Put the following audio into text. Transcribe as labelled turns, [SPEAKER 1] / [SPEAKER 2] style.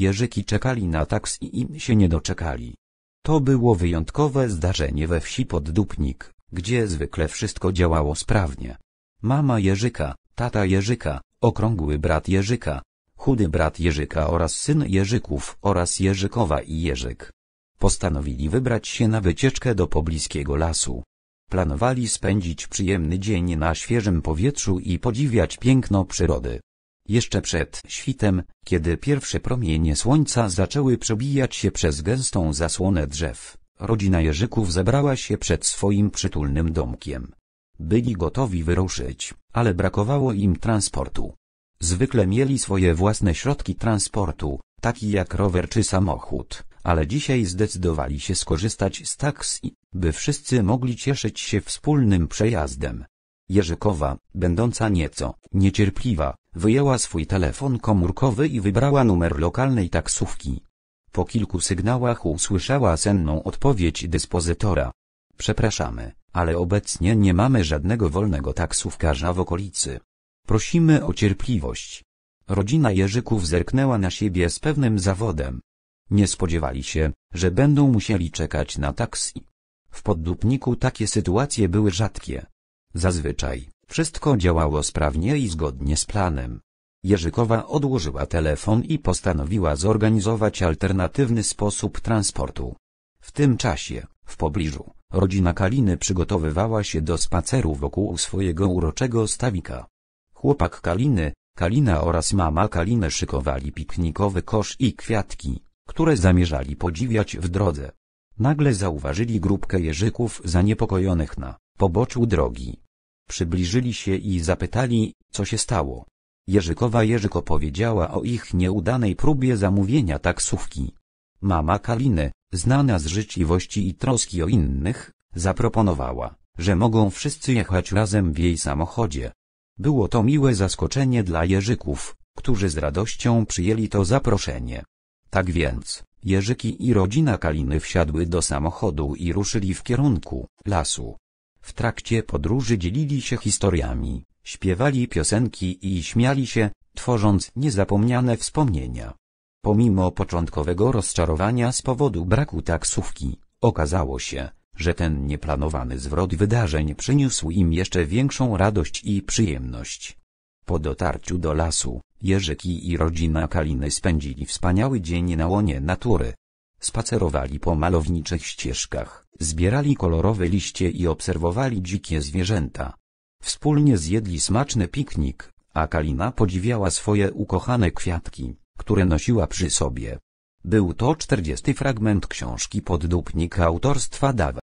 [SPEAKER 1] Jerzyki czekali na taks i im się nie doczekali. To było wyjątkowe zdarzenie we wsi Poddupnik, gdzie zwykle wszystko działało sprawnie. Mama Jerzyka, tata Jerzyka, okrągły brat Jerzyka, chudy brat Jerzyka oraz syn Jerzyków oraz Jerzykowa i Jerzyk. Postanowili wybrać się na wycieczkę do pobliskiego lasu. Planowali spędzić przyjemny dzień na świeżym powietrzu i podziwiać piękno przyrody. Jeszcze przed świtem, kiedy pierwsze promienie słońca zaczęły przebijać się przez gęstą zasłonę drzew, rodzina Jerzyków zebrała się przed swoim przytulnym domkiem. Byli gotowi wyruszyć, ale brakowało im transportu. Zwykle mieli swoje własne środki transportu, taki jak rower czy samochód, ale dzisiaj zdecydowali się skorzystać z taksi, by wszyscy mogli cieszyć się wspólnym przejazdem. Jerzykowa, będąca nieco niecierpliwa, Wyjęła swój telefon komórkowy i wybrała numer lokalnej taksówki. Po kilku sygnałach usłyszała senną odpowiedź dyspozytora. Przepraszamy, ale obecnie nie mamy żadnego wolnego taksówkarza w okolicy. Prosimy o cierpliwość. Rodzina Jerzyków zerknęła na siebie z pewnym zawodem. Nie spodziewali się, że będą musieli czekać na taksi. W poddupniku takie sytuacje były rzadkie. Zazwyczaj, wszystko działało sprawnie i zgodnie z planem. Jerzykowa odłożyła telefon i postanowiła zorganizować alternatywny sposób transportu. W tym czasie, w pobliżu, rodzina Kaliny przygotowywała się do spaceru wokół swojego uroczego stawika. Chłopak Kaliny, Kalina oraz mama Kaliny szykowali piknikowy kosz i kwiatki, które zamierzali podziwiać w drodze. Nagle zauważyli grupkę jeżyków zaniepokojonych na poboczu drogi. Przybliżyli się i zapytali, co się stało. Jerzykowa Jerzyk opowiedziała o ich nieudanej próbie zamówienia taksówki. Mama Kaliny, znana z życzliwości i troski o innych, zaproponowała, że mogą wszyscy jechać razem w jej samochodzie. Było to miłe zaskoczenie dla Jerzyków, którzy z radością przyjęli to zaproszenie. Tak więc, Jerzyki i rodzina Kaliny wsiadły do samochodu i ruszyli w kierunku lasu. W trakcie podróży dzielili się historiami, śpiewali piosenki i śmiali się, tworząc niezapomniane wspomnienia. Pomimo początkowego rozczarowania z powodu braku taksówki, okazało się, że ten nieplanowany zwrot wydarzeń przyniósł im jeszcze większą radość i przyjemność. Po dotarciu do lasu, Jerzyki i rodzina Kaliny spędzili wspaniały dzień na łonie natury. Spacerowali po malowniczych ścieżkach, Zbierali kolorowe liście i obserwowali dzikie zwierzęta. Wspólnie zjedli smaczny piknik, a Kalina podziwiała swoje ukochane kwiatki, które nosiła przy sobie. Był to czterdziesty fragment książki Poddupnik autorstwa Dawa.